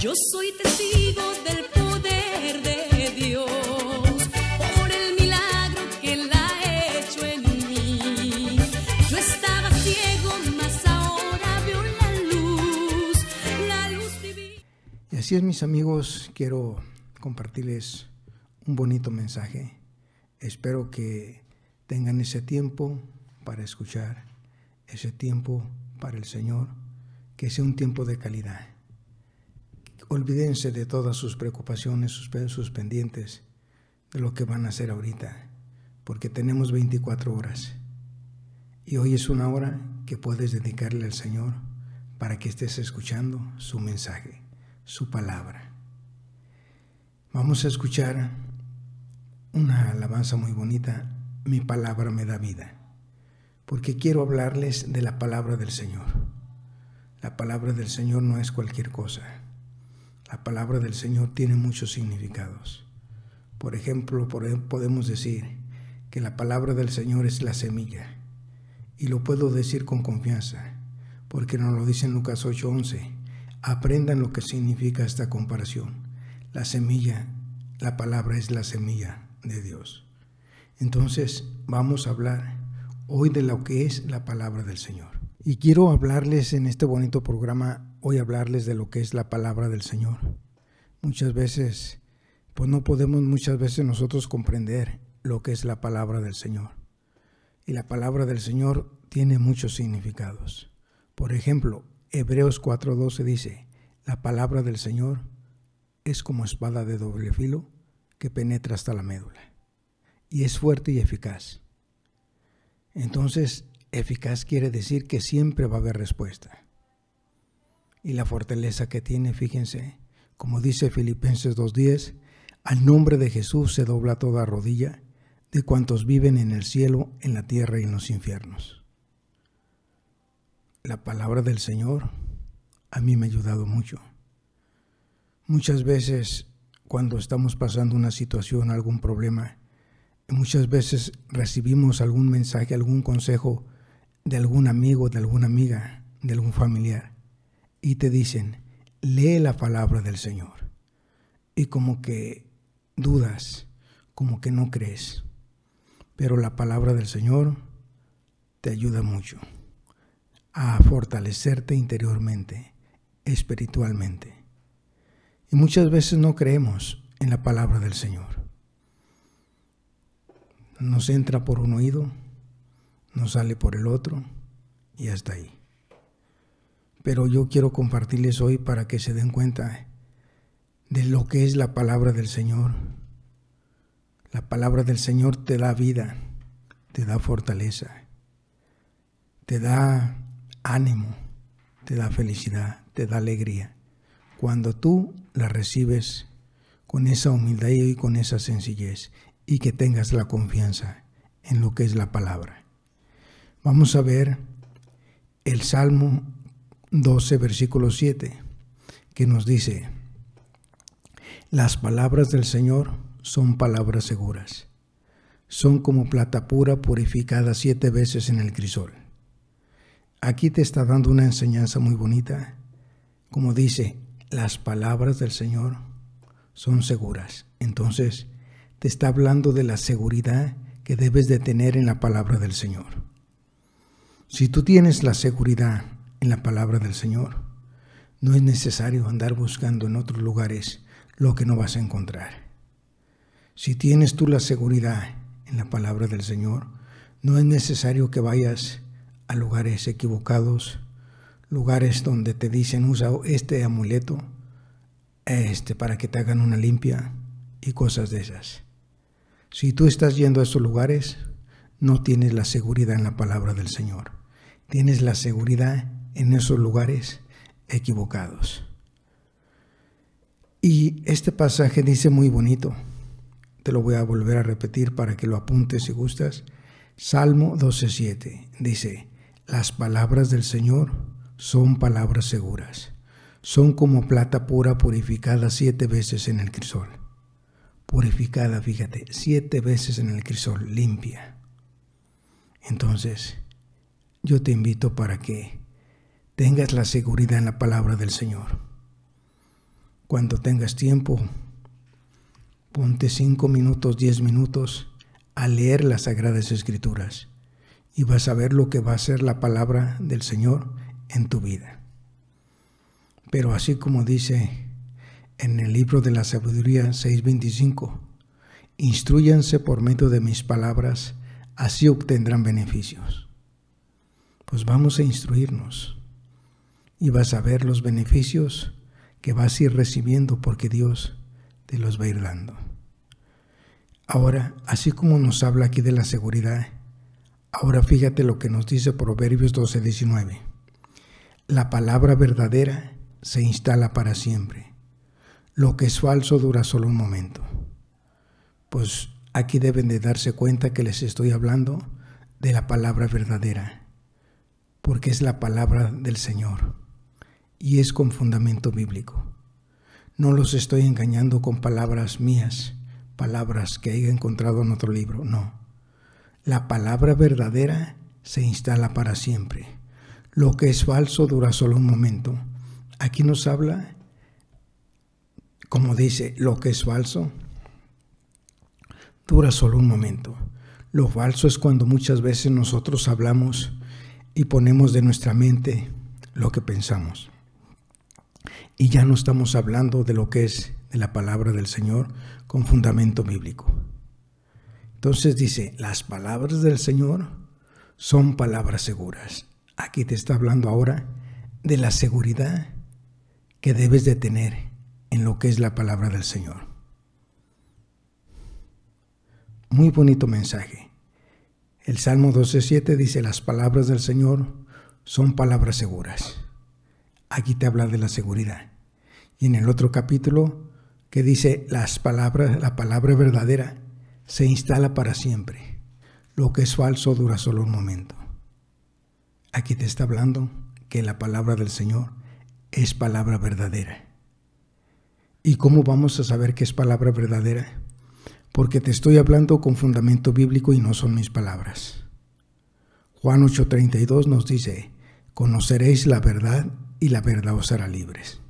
Yo soy testigo del poder de Dios por el milagro que Él ha hecho en mí. Yo estaba ciego, mas ahora veo la luz, la luz divina. Y así es, mis amigos, quiero compartirles un bonito mensaje. Espero que tengan ese tiempo para escuchar, ese tiempo para el Señor, que sea un tiempo de calidad olvídense de todas sus preocupaciones, sus, pendientes, de lo que van a hacer ahorita, porque tenemos 24 horas. Y hoy es una hora que puedes dedicarle al Señor para que estés escuchando su mensaje, su palabra. Vamos a escuchar una alabanza muy bonita, Mi palabra me da vida, porque quiero hablarles de la palabra del Señor. La palabra del Señor no es cualquier cosa. La palabra del Señor tiene muchos significados. Por ejemplo, podemos decir que la palabra del Señor es la semilla. Y lo puedo decir con confianza, porque nos lo dice en Lucas 8:11. Aprendan lo que significa esta comparación. La semilla, la palabra es la semilla de Dios. Entonces, vamos a hablar hoy de lo que es la palabra del Señor. Y quiero hablarles en este bonito programa, hoy hablarles de lo que es la palabra del Señor. Muchas veces, pues no podemos muchas veces nosotros comprender lo que es la palabra del Señor. Y la palabra del Señor tiene muchos significados. Por ejemplo, Hebreos 4:12 dice, la palabra del Señor es como espada de doble filo que penetra hasta la médula y es fuerte y eficaz. Entonces, eficaz quiere decir que siempre va a haber respuesta. Y la fortaleza que tiene, fíjense, como dice Filipenses 2.10, al nombre de Jesús se dobla toda rodilla de cuantos viven en el cielo, en la tierra y en los infiernos. La palabra del Señor a mí me ha ayudado mucho. Muchas veces cuando estamos pasando una situación, algún problema, muchas veces recibimos algún mensaje, algún consejo de algún amigo, de alguna amiga, de algún familiar, y te dicen, lee la palabra del Señor, y como que dudas, como que no crees, pero la palabra del Señor te ayuda mucho a fortalecerte interiormente, espiritualmente. Y muchas veces no creemos en la palabra del Señor. Nos entra por un oído no sale por el otro y hasta ahí. Pero yo quiero compartirles hoy para que se den cuenta de lo que es la palabra del Señor. La palabra del Señor te da vida, te da fortaleza, te da ánimo, te da felicidad, te da alegría. Cuando tú la recibes con esa humildad y con esa sencillez y que tengas la confianza en lo que es la palabra. Vamos a ver el Salmo 12, versículo 7, que nos dice, las palabras del Señor son palabras seguras, son como plata pura purificada siete veces en el crisol. Aquí te está dando una enseñanza muy bonita, como dice, las palabras del Señor son seguras. Entonces, te está hablando de la seguridad que debes de tener en la palabra del Señor. Si tú tienes la seguridad en la palabra del Señor, no es necesario andar buscando en otros lugares lo que no vas a encontrar. Si tienes tú la seguridad en la palabra del Señor, no es necesario que vayas a lugares equivocados, lugares donde te dicen usa este amuleto, este para que te hagan una limpia y cosas de esas. Si tú estás yendo a esos lugares, no tienes la seguridad en la palabra del Señor tienes la seguridad en esos lugares equivocados. Y este pasaje dice muy bonito, te lo voy a volver a repetir para que lo apuntes si gustas. Salmo 12.7 dice, las palabras del Señor son palabras seguras, son como plata pura purificada siete veces en el crisol. Purificada, fíjate, siete veces en el crisol, limpia. Entonces, yo te invito para que tengas la seguridad en la palabra del Señor. Cuando tengas tiempo, ponte cinco minutos, diez minutos a leer las Sagradas Escrituras y vas a ver lo que va a ser la palabra del Señor en tu vida. Pero así como dice en el libro de la sabiduría 6.25, instruyanse por medio de mis palabras, así obtendrán beneficios pues vamos a instruirnos y vas a ver los beneficios que vas a ir recibiendo porque Dios te los va a ir dando. Ahora, así como nos habla aquí de la seguridad, ahora fíjate lo que nos dice Proverbios 12:19. La palabra verdadera se instala para siempre. Lo que es falso dura solo un momento. Pues aquí deben de darse cuenta que les estoy hablando de la palabra verdadera porque es la palabra del Señor y es con fundamento bíblico. No los estoy engañando con palabras mías, palabras que he encontrado en otro libro, no. La palabra verdadera se instala para siempre. Lo que es falso dura solo un momento. Aquí nos habla, como dice, lo que es falso dura solo un momento. Lo falso es cuando muchas veces nosotros hablamos y ponemos de nuestra mente lo que pensamos. Y ya no estamos hablando de lo que es de la palabra del Señor con fundamento bíblico. Entonces dice, las palabras del Señor son palabras seguras. Aquí te está hablando ahora de la seguridad que debes de tener en lo que es la palabra del Señor. Muy bonito mensaje. El Salmo 12.7 dice, las palabras del Señor son palabras seguras. Aquí te habla de la seguridad. Y en el otro capítulo que dice, las palabras, la palabra verdadera se instala para siempre. Lo que es falso dura solo un momento. Aquí te está hablando que la palabra del Señor es palabra verdadera. ¿Y cómo vamos a saber que es palabra verdadera? porque te estoy hablando con fundamento bíblico y no son mis palabras. Juan 8:32 nos dice, conoceréis la verdad y la verdad os hará libres.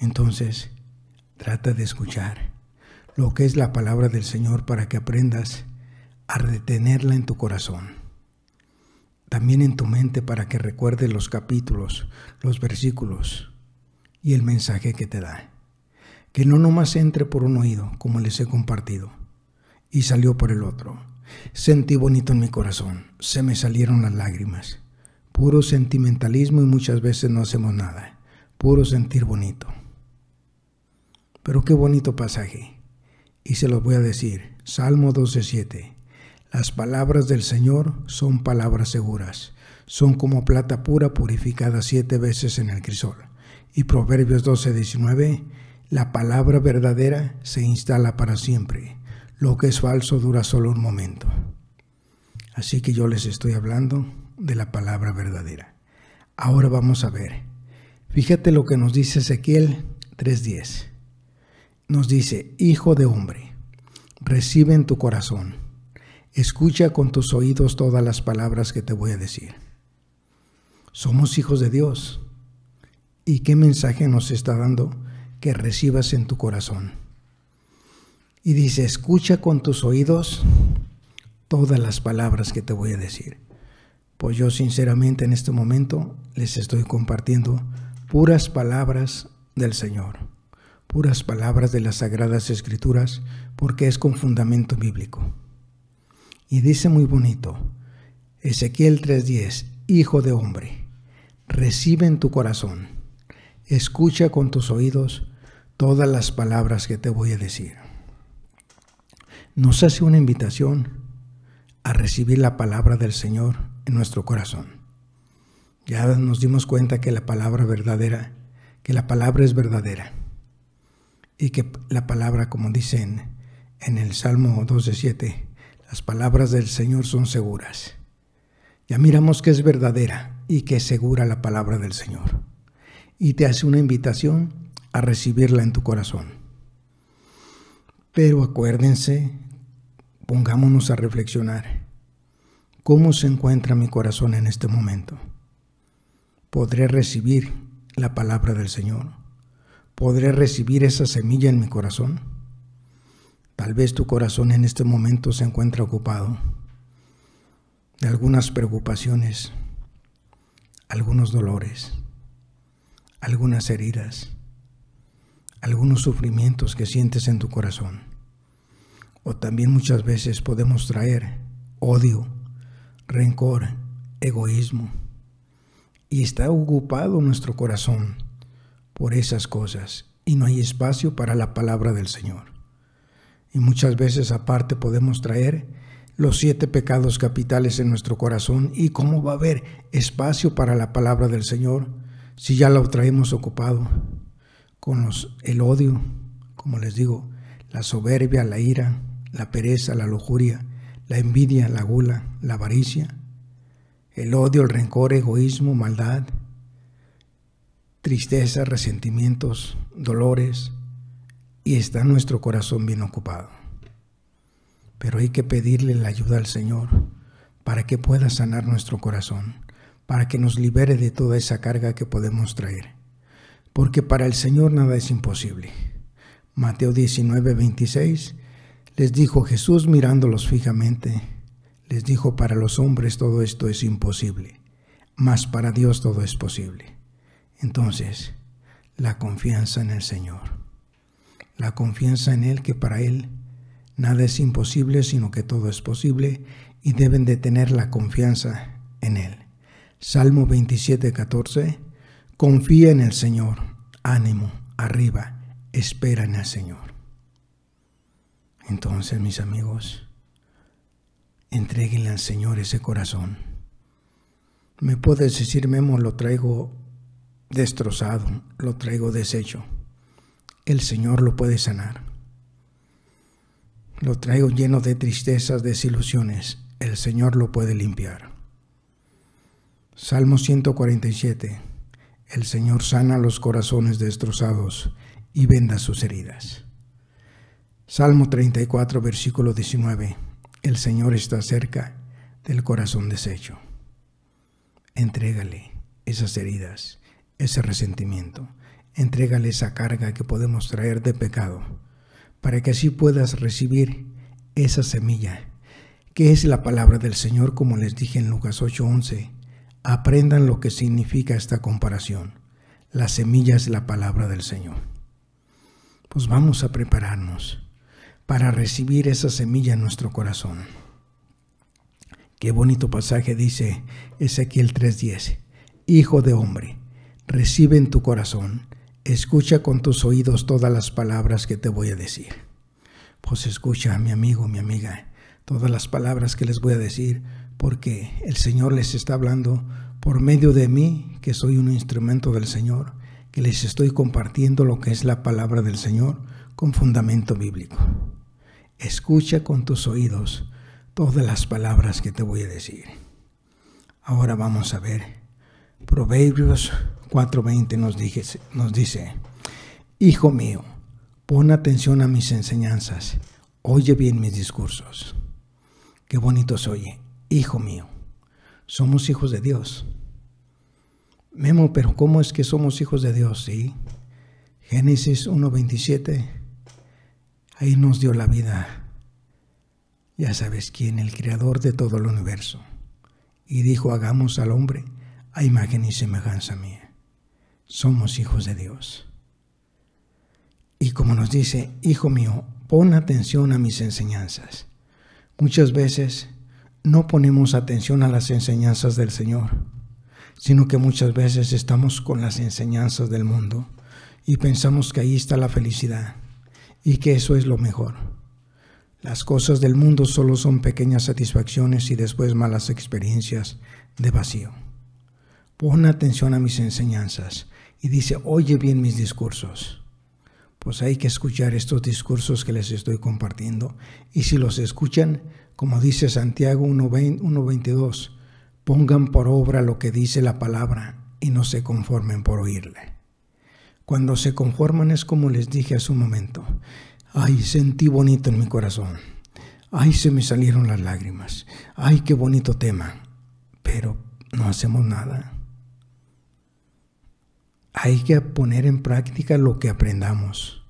Entonces, trata de escuchar lo que es la palabra del Señor para que aprendas a retenerla en tu corazón, también en tu mente para que recuerdes los capítulos, los versículos y el mensaje que te da que no nomás entre por un oído, como les he compartido, y salió por el otro. Sentí bonito en mi corazón, se me salieron las lágrimas. Puro sentimentalismo y muchas veces no hacemos nada, puro sentir bonito. Pero qué bonito pasaje, y se los voy a decir, Salmo 12.7. Las palabras del Señor son palabras seguras, son como plata pura purificada siete veces en el crisol. Y Proverbios 12.19 la palabra verdadera se instala para siempre. Lo que es falso dura solo un momento. Así que yo les estoy hablando de la palabra verdadera. Ahora vamos a ver. Fíjate lo que nos dice Ezequiel 3:10. Nos dice, Hijo de hombre, recibe en tu corazón, escucha con tus oídos todas las palabras que te voy a decir. Somos hijos de Dios. ¿Y qué mensaje nos está dando que recibas en tu corazón. Y dice, escucha con tus oídos todas las palabras que te voy a decir. Pues yo sinceramente en este momento les estoy compartiendo puras palabras del Señor, puras palabras de las Sagradas Escrituras, porque es con fundamento bíblico. Y dice muy bonito, Ezequiel 3:10, Hijo de hombre, recibe en tu corazón, escucha con tus oídos todas las palabras que te voy a decir. Nos hace una invitación a recibir la palabra del Señor en nuestro corazón. Ya nos dimos cuenta que la palabra verdadera, que la palabra es verdadera. Y que la palabra, como dicen en el Salmo 12.7, las palabras del Señor son seguras. Ya miramos que es verdadera y que es segura la palabra del Señor. Y te hace una invitación a recibirla en tu corazón. Pero acuérdense, pongámonos a reflexionar. ¿Cómo se encuentra mi corazón en este momento? ¿Podré recibir la palabra del Señor? ¿Podré recibir esa semilla en mi corazón? Tal vez tu corazón en este momento se encuentra ocupado de algunas preocupaciones, algunos dolores, algunas heridas algunos sufrimientos que sientes en tu corazón. O también muchas veces podemos traer odio, rencor, egoísmo. Y está ocupado nuestro corazón por esas cosas y no hay espacio para la palabra del Señor. Y muchas veces aparte podemos traer los siete pecados capitales en nuestro corazón y cómo va a haber espacio para la palabra del Señor si ya lo traemos ocupado con el odio, como les digo, la soberbia, la ira, la pereza, la lujuria, la envidia, la gula, la avaricia, el odio, el rencor, egoísmo, maldad, tristeza, resentimientos, dolores, y está nuestro corazón bien ocupado. Pero hay que pedirle la ayuda al Señor para que pueda sanar nuestro corazón, para que nos libere de toda esa carga que podemos traer porque para el Señor nada es imposible. Mateo 19, 26, les dijo Jesús mirándolos fijamente, les dijo, para los hombres todo esto es imposible, mas para Dios todo es posible. Entonces, la confianza en el Señor, la confianza en Él que para Él nada es imposible, sino que todo es posible, y deben de tener la confianza en Él. Salmo 27, 14 Confía en el Señor, ánimo, arriba, espera en el Señor. Entonces, mis amigos, entreguenle al Señor ese corazón. Me puedes decir, Memo, lo traigo destrozado, lo traigo deshecho. El Señor lo puede sanar. Lo traigo lleno de tristezas, desilusiones. El Señor lo puede limpiar. Salmo 147. El Señor sana los corazones destrozados y venda sus heridas. Salmo 34, versículo 19. El Señor está cerca del corazón deshecho. Entrégale esas heridas, ese resentimiento. Entrégale esa carga que podemos traer de pecado, para que así puedas recibir esa semilla, que es la palabra del Señor, como les dije en Lucas 8:11, Aprendan lo que significa esta comparación. La semilla es la palabra del Señor. Pues vamos a prepararnos para recibir esa semilla en nuestro corazón. Qué bonito pasaje dice Ezequiel 3:10. Hijo de hombre, recibe en tu corazón, escucha con tus oídos todas las palabras que te voy a decir. Pues escucha, mi amigo, mi amiga, todas las palabras que les voy a decir porque el Señor les está hablando por medio de mí, que soy un instrumento del Señor, que les estoy compartiendo lo que es la palabra del Señor con fundamento bíblico. Escucha con tus oídos todas las palabras que te voy a decir. Ahora vamos a ver. Proverbios 4:20 nos dice, nos dice, Hijo mío, pon atención a mis enseñanzas, oye bien mis discursos. Qué bonito se oye hijo mío, somos hijos de Dios. Memo, pero ¿cómo es que somos hijos de Dios? Sí. Génesis 1.27, ahí nos dio la vida. Ya sabes quién, el creador de todo el universo. Y dijo, hagamos al hombre a imagen y semejanza mía. Somos hijos de Dios. Y como nos dice, hijo mío, pon atención a mis enseñanzas. Muchas veces no ponemos atención a las enseñanzas del Señor, sino que muchas veces estamos con las enseñanzas del mundo y pensamos que ahí está la felicidad y que eso es lo mejor. Las cosas del mundo solo son pequeñas satisfacciones y después malas experiencias de vacío. Pon atención a mis enseñanzas y dice, oye bien mis discursos. Pues hay que escuchar estos discursos que les estoy compartiendo y si los escuchan, como dice Santiago 1.22, pongan por obra lo que dice la palabra y no se conformen por oírle. Cuando se conforman es como les dije hace un momento, ay, sentí bonito en mi corazón, ay, se me salieron las lágrimas, ay, qué bonito tema, pero no hacemos nada. Hay que poner en práctica lo que aprendamos.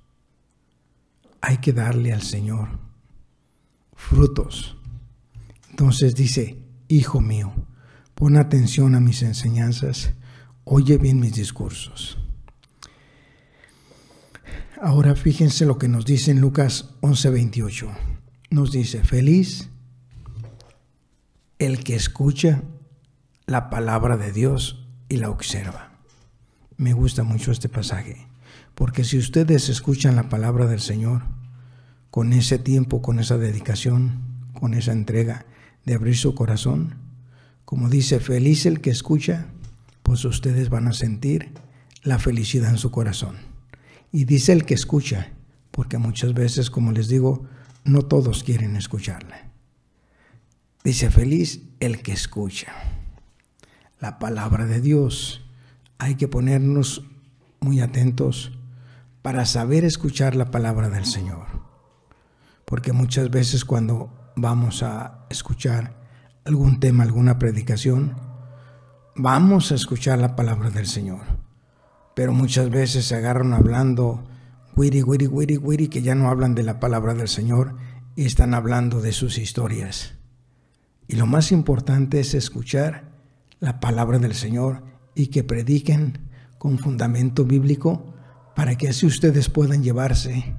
Hay que darle al Señor frutos. Entonces dice, Hijo mío, pon atención a mis enseñanzas, oye bien mis discursos. Ahora fíjense lo que nos dice en Lucas 11:28. Nos dice, feliz el que escucha la palabra de Dios y la observa. Me gusta mucho este pasaje, porque si ustedes escuchan la palabra del Señor con ese tiempo, con esa dedicación, con esa entrega de abrir su corazón. Como dice, feliz el que escucha, pues ustedes van a sentir la felicidad en su corazón. Y dice el que escucha, porque muchas veces, como les digo, no todos quieren escucharla. Dice, feliz el que escucha. La palabra de Dios. Hay que ponernos muy atentos para saber escuchar la palabra del Señor porque muchas veces cuando vamos a escuchar algún tema, alguna predicación, vamos a escuchar la palabra del Señor. Pero muchas veces se agarran hablando wiri, wiri, wiri, wiri, que ya no hablan de la palabra del Señor y están hablando de sus historias. Y lo más importante es escuchar la palabra del Señor y que prediquen con fundamento bíblico para que así ustedes puedan llevarse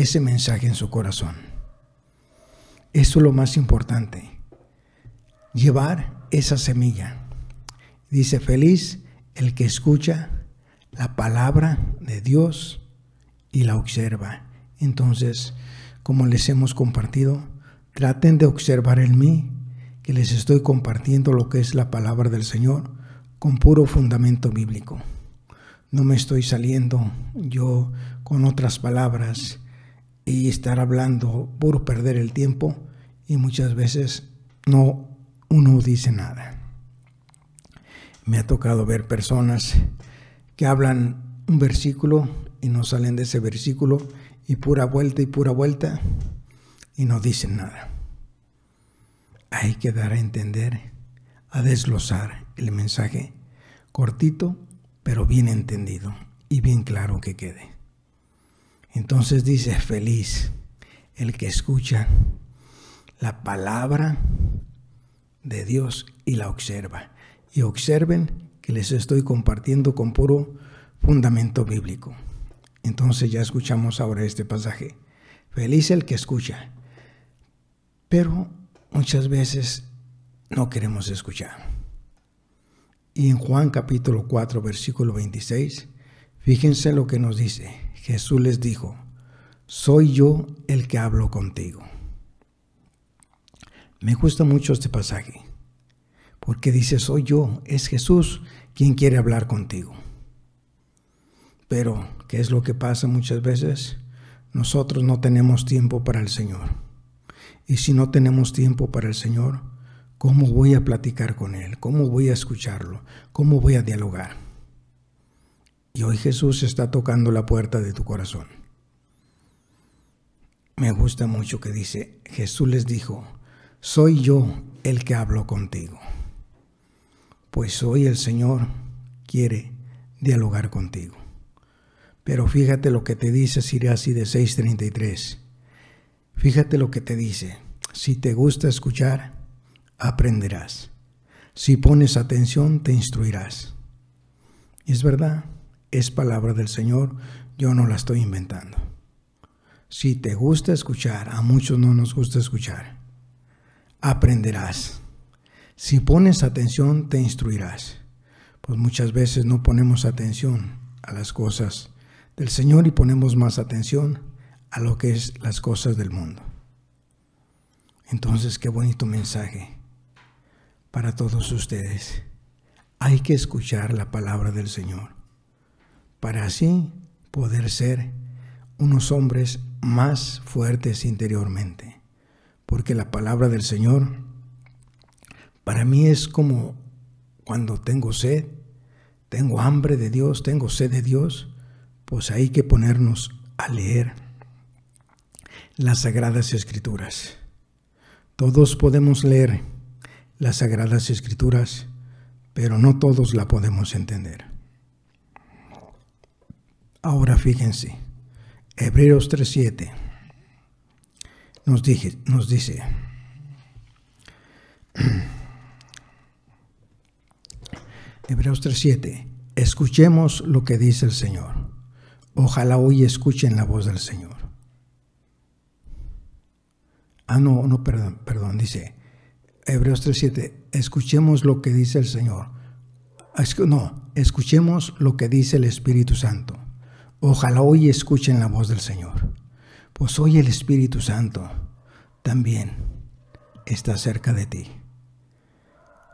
ese mensaje en su corazón. Eso es lo más importante. Llevar esa semilla. Dice, feliz el que escucha la palabra de Dios y la observa. Entonces, como les hemos compartido, traten de observar en mí que les estoy compartiendo lo que es la palabra del Señor con puro fundamento bíblico. No me estoy saliendo yo con otras palabras y estar hablando por perder el tiempo y muchas veces no uno dice nada. Me ha tocado ver personas que hablan un versículo y no salen de ese versículo y pura vuelta y pura vuelta y no dicen nada. Hay que dar a entender, a desglosar el mensaje cortito, pero bien entendido y bien claro que quede. Entonces dice, feliz el que escucha la palabra de Dios y la observa. Y observen que les estoy compartiendo con puro fundamento bíblico. Entonces ya escuchamos ahora este pasaje. Feliz el que escucha. Pero muchas veces no queremos escuchar. Y en Juan capítulo 4, versículo 26, fíjense lo que nos dice. Jesús les dijo, soy yo el que hablo contigo. Me gusta mucho este pasaje, porque dice, soy yo, es Jesús quien quiere hablar contigo. Pero, ¿qué es lo que pasa muchas veces? Nosotros no tenemos tiempo para el Señor. Y si no tenemos tiempo para el Señor, ¿cómo voy a platicar con Él? ¿Cómo voy a escucharlo? ¿Cómo voy a dialogar? Y hoy Jesús está tocando la puerta de tu corazón. Me gusta mucho que dice, Jesús les dijo, soy yo el que hablo contigo, pues hoy el Señor quiere dialogar contigo. Pero fíjate lo que te dice Sirasi de 6:33. Fíjate lo que te dice. Si te gusta escuchar, aprenderás. Si pones atención, te instruirás. es verdad es palabra del Señor, yo no la estoy inventando. Si te gusta escuchar, a muchos no nos gusta escuchar, aprenderás. Si pones atención, te instruirás. Pues muchas veces no ponemos atención a las cosas del Señor y ponemos más atención a lo que es las cosas del mundo. Entonces, qué bonito mensaje para todos ustedes. Hay que escuchar la palabra del Señor para así poder ser unos hombres más fuertes interiormente. Porque la palabra del Señor para mí es como cuando tengo sed, tengo hambre de Dios, tengo sed de Dios, pues hay que ponernos a leer las sagradas escrituras. Todos podemos leer las sagradas escrituras, pero no todos la podemos entender. Ahora fíjense, Hebreos 3.7 nos, nos dice, Hebreos 3.7, escuchemos lo que dice el Señor. Ojalá hoy escuchen la voz del Señor. Ah, no, no, perdón, perdón, dice Hebreos 3.7, escuchemos lo que dice el Señor. No, escuchemos lo que dice el Espíritu Santo. Ojalá hoy escuchen la voz del Señor, pues hoy el Espíritu Santo también está cerca de ti.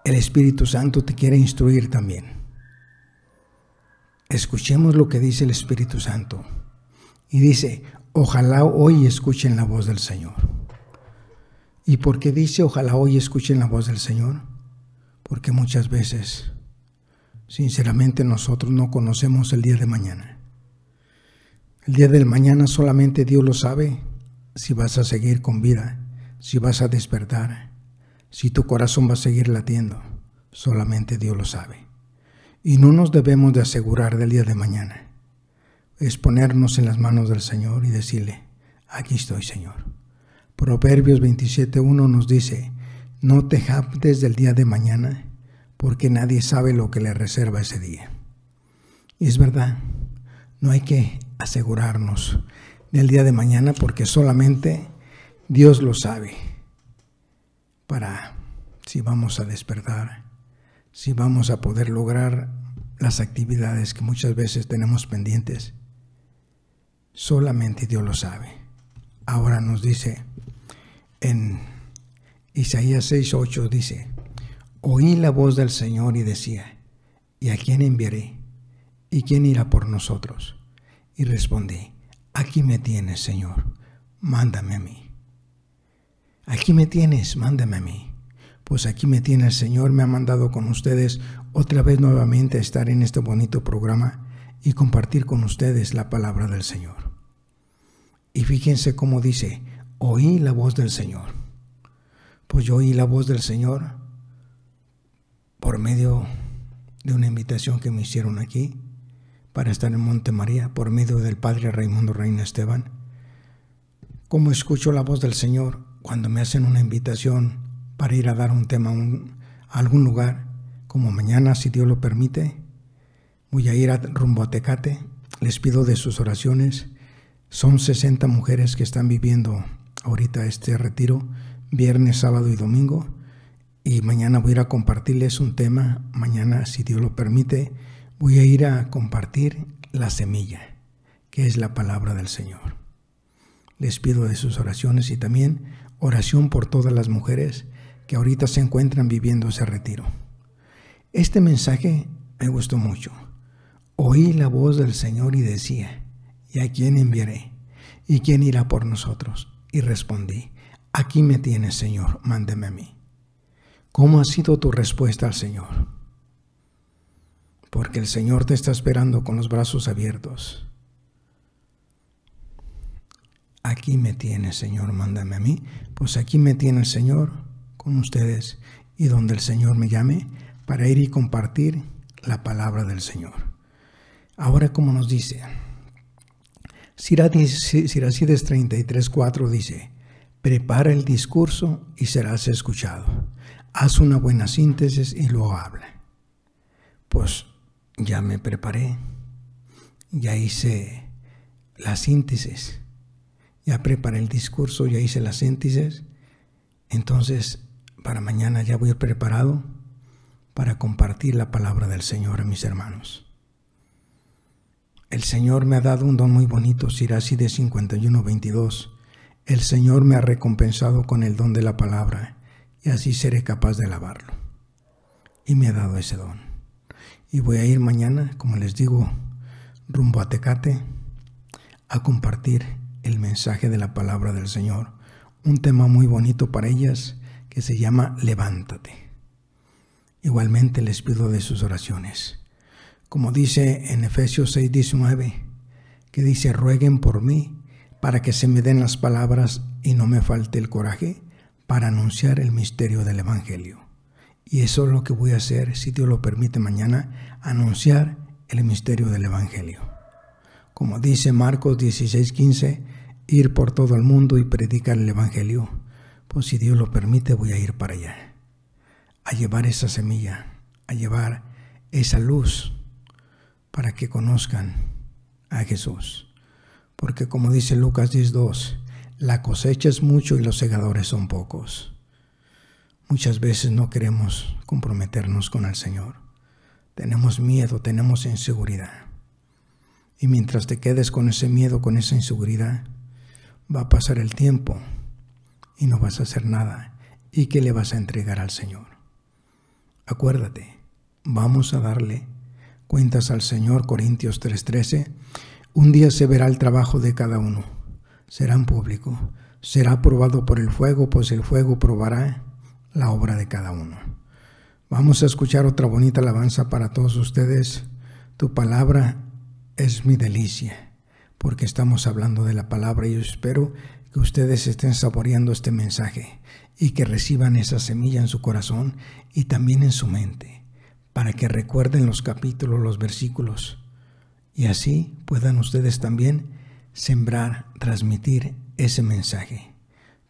El Espíritu Santo te quiere instruir también. Escuchemos lo que dice el Espíritu Santo. Y dice, ojalá hoy escuchen la voz del Señor. ¿Y por qué dice, ojalá hoy escuchen la voz del Señor? Porque muchas veces, sinceramente, nosotros no conocemos el día de mañana. El día del mañana solamente Dios lo sabe si vas a seguir con vida, si vas a despertar, si tu corazón va a seguir latiendo. Solamente Dios lo sabe. Y no nos debemos de asegurar del día de mañana. Es ponernos en las manos del Señor y decirle, aquí estoy Señor. Proverbios 27.1 nos dice, no te jactes del día de mañana, porque nadie sabe lo que le reserva ese día. Y es verdad, no hay que asegurarnos del día de mañana porque solamente Dios lo sabe para si vamos a despertar, si vamos a poder lograr las actividades que muchas veces tenemos pendientes. Solamente Dios lo sabe. Ahora nos dice en Isaías 6:8 dice, oí la voz del Señor y decía, ¿y a quién enviaré? ¿Y quién irá por nosotros? y respondí, aquí me tienes, Señor, mándame a mí. Aquí me tienes, mándame a mí. Pues aquí me tiene el Señor, me ha mandado con ustedes otra vez nuevamente a estar en este bonito programa y compartir con ustedes la palabra del Señor. Y fíjense cómo dice, oí la voz del Señor. Pues yo oí la voz del Señor por medio de una invitación que me hicieron aquí para estar en Monte María por medio del Padre Raimundo Reina Esteban. Como escucho la voz del Señor cuando me hacen una invitación para ir a dar un tema a, algún lugar, como mañana, si Dios lo permite, voy a ir a, rumbo a Les pido de sus oraciones. Son 60 mujeres que están viviendo ahorita este retiro, viernes, sábado y domingo. Y mañana voy a ir a compartirles un tema, mañana, si Dios lo permite voy a ir a compartir la semilla, que es la palabra del Señor. Les pido de sus oraciones y también oración por todas las mujeres que ahorita se encuentran viviendo ese retiro. Este mensaje me gustó mucho. Oí la voz del Señor y decía, ¿y a quién enviaré? ¿Y quién irá por nosotros? Y respondí, aquí me tienes, Señor, mándeme a mí. ¿Cómo ha sido tu respuesta al Señor? porque el Señor te está esperando con los brazos abiertos. Aquí me tiene, Señor, mándame a mí. Pues aquí me tiene el Señor con ustedes y donde el Señor me llame para ir y compartir la palabra del Señor. Ahora, como nos dice, Siracides 33, 4 dice, prepara el discurso y serás escuchado. Haz una buena síntesis y luego habla. Pues ya me preparé, ya hice las síntesis, ya preparé el discurso, ya hice las síntesis, entonces para mañana ya voy preparado para compartir la palabra del Señor a mis hermanos. El Señor me ha dado un don muy bonito, Sirasi de 51-22. El Señor me ha recompensado con el don de la palabra, y así seré capaz de alabarlo. Y me ha dado ese don y voy a ir mañana, como les digo, rumbo a Tecate a compartir el mensaje de la palabra del Señor. Un tema muy bonito para ellas que se llama Levántate. Igualmente les pido de sus oraciones. Como dice en Efesios 6:19, que dice, rueguen por mí para que se me den las palabras y no me falte el coraje para anunciar el misterio del Evangelio. Y eso es lo que voy a hacer, si Dios lo permite mañana, anunciar el misterio del Evangelio. Como dice Marcos 16:15, ir por todo el mundo y predicar el Evangelio. Pues si Dios lo permite, voy a ir para allá, a llevar esa semilla, a llevar esa luz para que conozcan a Jesús. Porque como dice Lucas 10:2, la cosecha es mucho y los segadores son pocos. Muchas veces no queremos comprometernos con el Señor. Tenemos miedo, tenemos inseguridad. Y mientras te quedes con ese miedo, con esa inseguridad, va a pasar el tiempo y no vas a hacer nada. ¿Y qué le vas a entregar al Señor? Acuérdate, vamos a darle cuentas al Señor, Corintios 3:13. Un día se verá el trabajo de cada uno. Será en público. Será probado por el fuego, pues el fuego probará la obra de cada uno. Vamos a escuchar otra bonita alabanza para todos ustedes. Tu palabra es mi delicia, porque estamos hablando de la palabra y yo espero que ustedes estén saboreando este mensaje y que reciban esa semilla en su corazón y también en su mente, para que recuerden los capítulos, los versículos, y así puedan ustedes también sembrar, transmitir ese mensaje.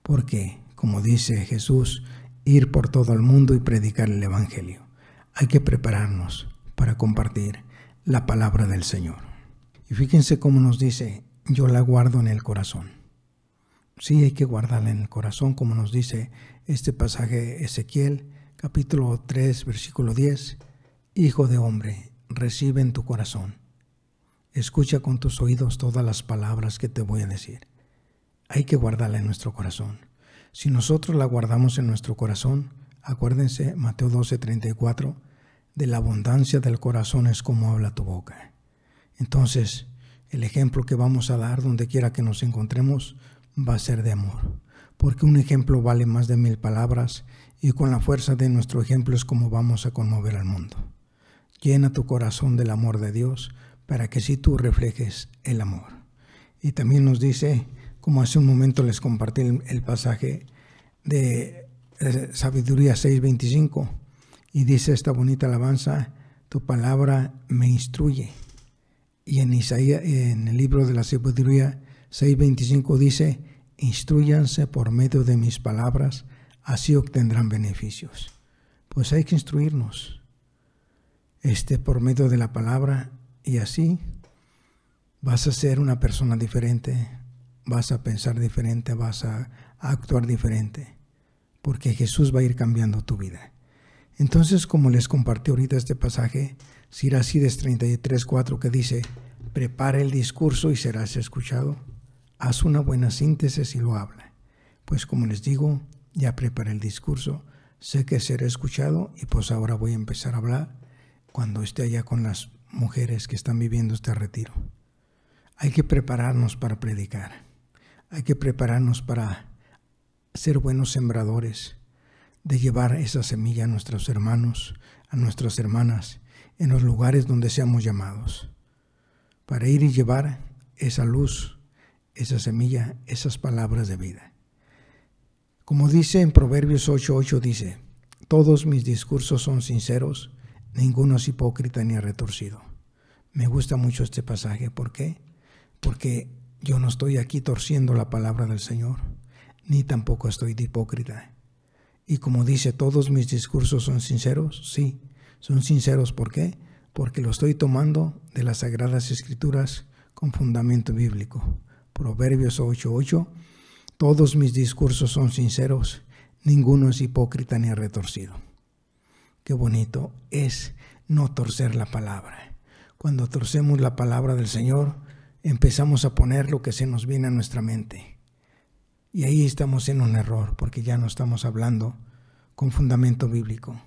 Porque, como dice Jesús, ir por todo el mundo y predicar el Evangelio. Hay que prepararnos para compartir la palabra del Señor. Y fíjense cómo nos dice, yo la guardo en el corazón. Sí, hay que guardarla en el corazón, como nos dice este pasaje Ezequiel, capítulo 3, versículo 10. Hijo de hombre, recibe en tu corazón. Escucha con tus oídos todas las palabras que te voy a decir. Hay que guardarla en nuestro corazón si nosotros la guardamos en nuestro corazón, acuérdense, Mateo 12, de la abundancia del corazón es como habla tu boca. Entonces, el ejemplo que vamos a dar donde quiera que nos encontremos va a ser de amor, porque un ejemplo vale más de mil palabras y con la fuerza de nuestro ejemplo es como vamos a conmover al mundo. Llena tu corazón del amor de Dios para que si tú reflejes el amor. Y también nos dice como hace un momento les compartí el, pasaje de Sabiduría 6:25, y dice esta bonita alabanza, tu palabra me instruye. Y en, Isaías, en el libro de la Sabiduría 6:25 dice, instruyanse por medio de mis palabras, así obtendrán beneficios. Pues hay que instruirnos este, por medio de la palabra y así vas a ser una persona diferente, vas a pensar diferente, vas a, actuar diferente, porque Jesús va a ir cambiando tu vida. Entonces, como les compartí ahorita este pasaje, Siracides 33, que dice, prepara el discurso y serás escuchado. Haz una buena síntesis y lo habla. Pues como les digo, ya prepara el discurso, sé que seré escuchado y pues ahora voy a empezar a hablar cuando esté allá con las mujeres que están viviendo este retiro. Hay que prepararnos para predicar. Hay que prepararnos para ser buenos sembradores, de llevar esa semilla a nuestros hermanos, a nuestras hermanas, en los lugares donde seamos llamados, para ir y llevar esa luz, esa semilla, esas palabras de vida. Como dice en Proverbios 8:8 dice, todos mis discursos son sinceros, ninguno es hipócrita ni retorcido. Me gusta mucho este pasaje, ¿por qué? Porque yo no estoy aquí torciendo la palabra del Señor, ni tampoco estoy de hipócrita. Y como dice, todos mis discursos son sinceros, sí, son sinceros. ¿Por qué? Porque lo estoy tomando de las Sagradas Escrituras con fundamento bíblico. Proverbios 8:8, todos mis discursos son sinceros, ninguno es hipócrita ni retorcido. Qué bonito es no torcer la palabra. Cuando torcemos la palabra del Señor, empezamos a poner lo que se nos viene a nuestra mente. Y ahí estamos en un error, porque ya no estamos hablando con fundamento bíblico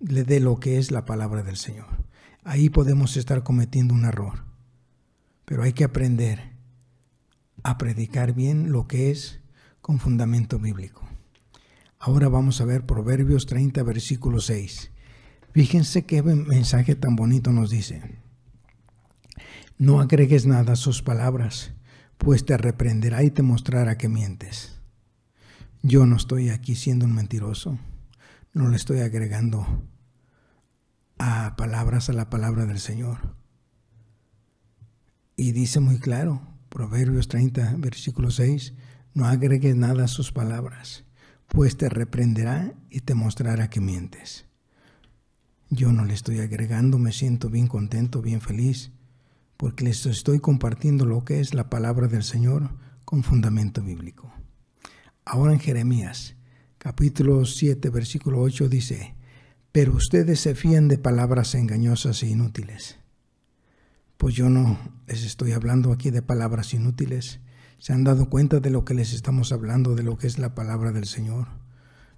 le dé lo que es la palabra del Señor. Ahí podemos estar cometiendo un error, pero hay que aprender a predicar bien lo que es con fundamento bíblico. Ahora vamos a ver Proverbios 30, versículo 6. Fíjense qué mensaje tan bonito nos dice. No agregues nada a sus palabras, pues te reprenderá y te mostrará que mientes. Yo no estoy aquí siendo un mentiroso, no le estoy agregando a palabras a la palabra del Señor. Y dice muy claro, Proverbios 30, versículo 6, no agregues nada a sus palabras, pues te reprenderá y te mostrará que mientes. Yo no le estoy agregando, me siento bien contento, bien feliz, porque les estoy compartiendo lo que es la palabra del Señor con fundamento bíblico. Ahora en Jeremías, capítulo 7, versículo 8 dice, pero ustedes se fían de palabras engañosas e inútiles. Pues yo no les estoy hablando aquí de palabras inútiles. Se han dado cuenta de lo que les estamos hablando, de lo que es la palabra del Señor.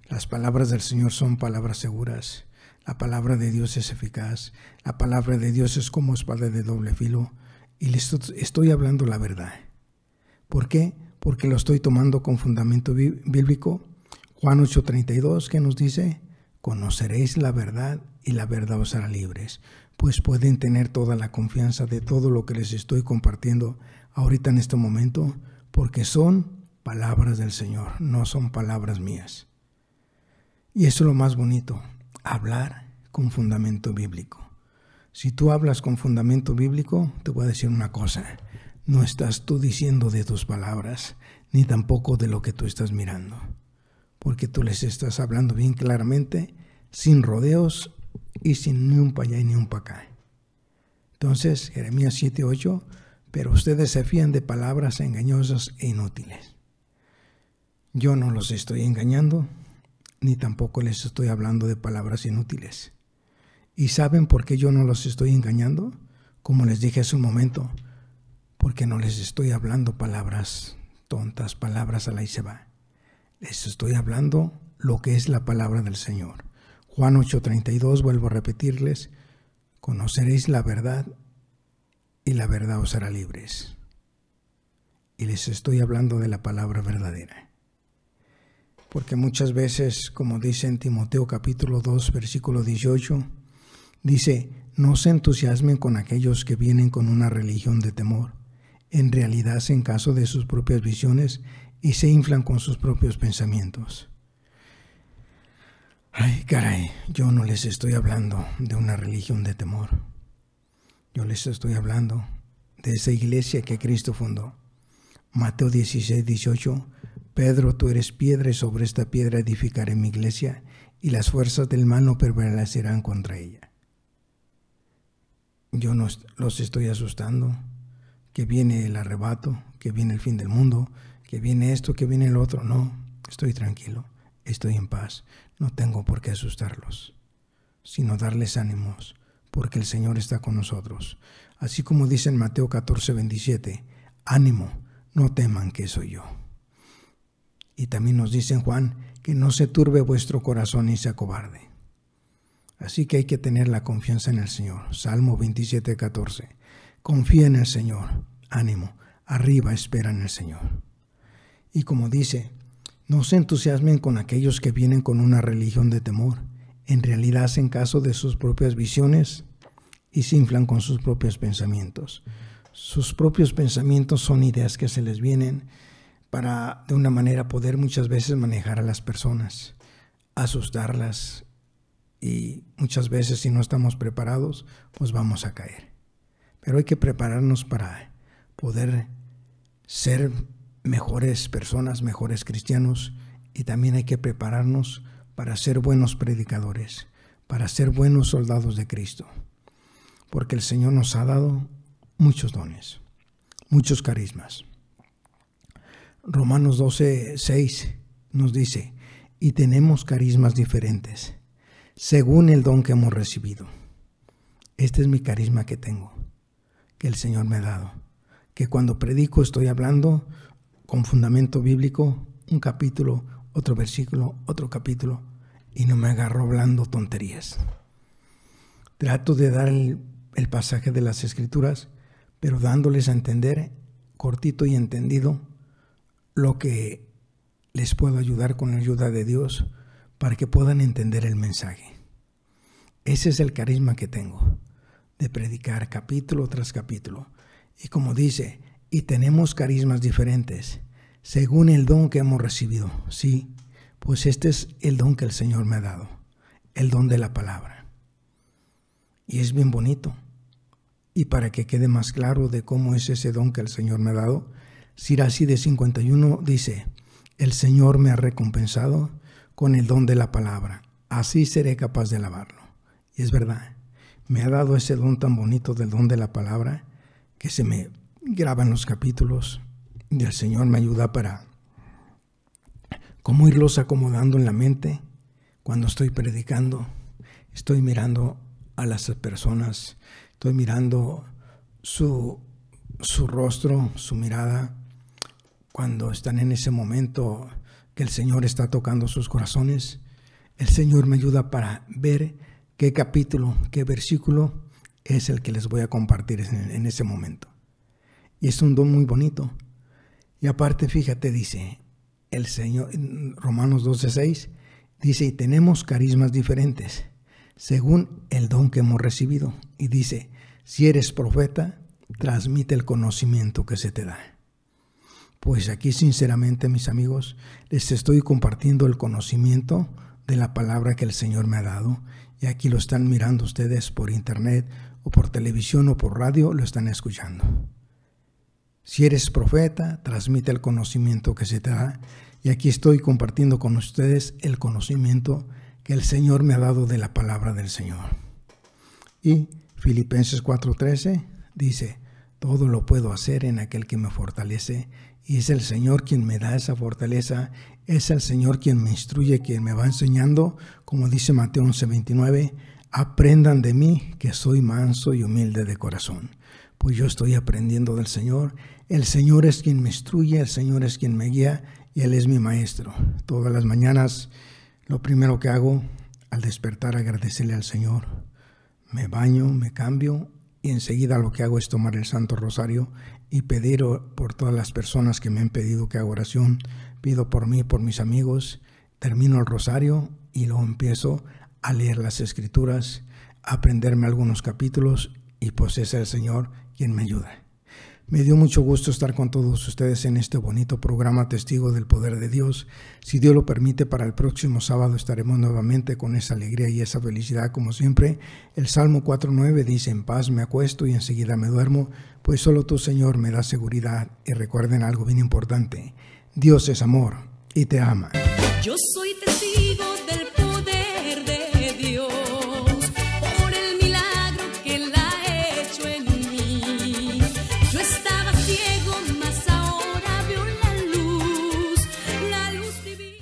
Las palabras del Señor son palabras seguras. La palabra de Dios es eficaz, la palabra de Dios es como espada de doble filo y les estoy hablando la verdad. ¿Por qué? Porque lo estoy tomando con fundamento bíblico. Juan 8:32 que nos dice, conoceréis la verdad y la verdad os hará libres, pues pueden tener toda la confianza de todo lo que les estoy compartiendo ahorita en este momento, porque son palabras del Señor, no son palabras mías. Y eso es lo más bonito, hablar con fundamento bíblico. Si tú hablas con fundamento bíblico, te voy a decir una cosa. No estás tú diciendo de tus palabras, ni tampoco de lo que tú estás mirando. Porque tú les estás hablando bien claramente, sin rodeos y sin ni un para ni un para Entonces, Jeremías 7:8, pero ustedes se fían de palabras engañosas e inútiles. Yo no los estoy engañando, ni tampoco les estoy hablando de palabras inútiles. ¿Y saben por qué yo no los estoy engañando? Como les dije hace un momento, porque no les estoy hablando palabras tontas, palabras a la y se va. Les estoy hablando lo que es la palabra del Señor. Juan 8:32, vuelvo a repetirles, conoceréis la verdad y la verdad os hará libres. Y les estoy hablando de la palabra verdadera porque muchas veces, como dice en Timoteo capítulo 2, versículo 18, dice, no se entusiasmen con aquellos que vienen con una religión de temor. En realidad se caso de sus propias visiones y se inflan con sus propios pensamientos. Ay, caray, yo no les estoy hablando de una religión de temor. Yo les estoy hablando de esa iglesia que Cristo fundó. Mateo 16, 18 Pedro, tú eres piedra y sobre esta piedra edificaré mi iglesia y las fuerzas del mal no prevalecerán contra ella. Yo no los estoy asustando, que viene el arrebato, que viene el fin del mundo, que viene esto, que viene el otro. No, estoy tranquilo, estoy en paz, no tengo por qué asustarlos, sino darles ánimos, porque el Señor está con nosotros. Así como dice en Mateo 14, 27, ánimo, no teman que soy yo. Y también nos dice Juan que no se turbe vuestro corazón ni se acobarde. Así que hay que tener la confianza en el Señor. Salmo 27, 14. Confía en el Señor. Ánimo. Arriba espera en el Señor. Y como dice, no se entusiasmen con aquellos que vienen con una religión de temor. En realidad hacen caso de sus propias visiones y se inflan con sus propios pensamientos. Sus propios pensamientos son ideas que se les vienen para de una manera poder muchas veces manejar a las personas, asustarlas y muchas veces si no estamos preparados, pues vamos a caer. Pero hay que prepararnos para poder ser mejores personas, mejores cristianos y también hay que prepararnos para ser buenos predicadores, para ser buenos soldados de Cristo, porque el Señor nos ha dado muchos dones, muchos carismas. Romanos 12, 6 nos dice, y tenemos carismas diferentes, según el don que hemos recibido. Este es mi carisma que tengo, que el Señor me ha dado, que cuando predico estoy hablando con fundamento bíblico, un capítulo, otro versículo, otro capítulo, y no me agarro hablando tonterías. Trato de dar el, el pasaje de las escrituras, pero dándoles a entender, cortito y entendido, lo que les puedo ayudar con la ayuda de Dios para que puedan entender el mensaje. Ese es el carisma que tengo, de predicar capítulo tras capítulo. Y como dice, y tenemos carismas diferentes, según el don que hemos recibido. Sí, pues este es el don que el Señor me ha dado, el don de la palabra. Y es bien bonito. Y para que quede más claro de cómo es ese don que el Señor me ha dado, Siracide de 51 dice, el Señor me ha recompensado con el don de la palabra, así seré capaz de alabarlo. Y es verdad, me ha dado ese don tan bonito del don de la palabra que se me graba los capítulos y el Señor me ayuda para cómo irlos acomodando en la mente cuando estoy predicando, estoy mirando a las personas, estoy mirando su, su rostro, su mirada, cuando están en ese momento que el Señor está tocando sus corazones, el Señor me ayuda para ver qué capítulo, qué versículo es el que les voy a compartir en ese momento. Y es un don muy bonito. Y aparte, fíjate, dice el Señor, Romanos 12:6, dice, y tenemos carismas diferentes según el don que hemos recibido. Y dice, si eres profeta, transmite el conocimiento que se te da. Pues aquí sinceramente, mis amigos, les estoy compartiendo el conocimiento de la palabra que el Señor me ha dado. Y aquí lo están mirando ustedes por internet o por televisión o por radio, lo están escuchando. Si eres profeta, transmite el conocimiento que se te da. Y aquí estoy compartiendo con ustedes el conocimiento que el Señor me ha dado de la palabra del Señor. Y Filipenses 4:13 dice, todo lo puedo hacer en aquel que me fortalece y es el Señor quien me da esa fortaleza, es el Señor quien me instruye, quien me va enseñando, como dice Mateo 11:29, aprendan de mí que soy manso y humilde de corazón. Pues yo estoy aprendiendo del Señor, el Señor es quien me instruye, el Señor es quien me guía y Él es mi maestro. Todas las mañanas lo primero que hago al despertar agradecerle al Señor. Me baño, me cambio y enseguida lo que hago es tomar el Santo Rosario y pedir por todas las personas que me han pedido que haga oración. Pido por mí, por mis amigos. Termino el rosario y luego empiezo a leer las escrituras, a aprenderme algunos capítulos y pues es el Señor quien me ayuda. Me dio mucho gusto estar con todos ustedes en este bonito programa Testigo del Poder de Dios. Si Dios lo permite, para el próximo sábado estaremos nuevamente con esa alegría y esa felicidad como siempre. El Salmo 4.9 dice, en paz me acuesto y enseguida me duermo, pues solo tu Señor, me da seguridad. Y recuerden algo bien importante, Dios es amor y te ama. Yo soy testigo.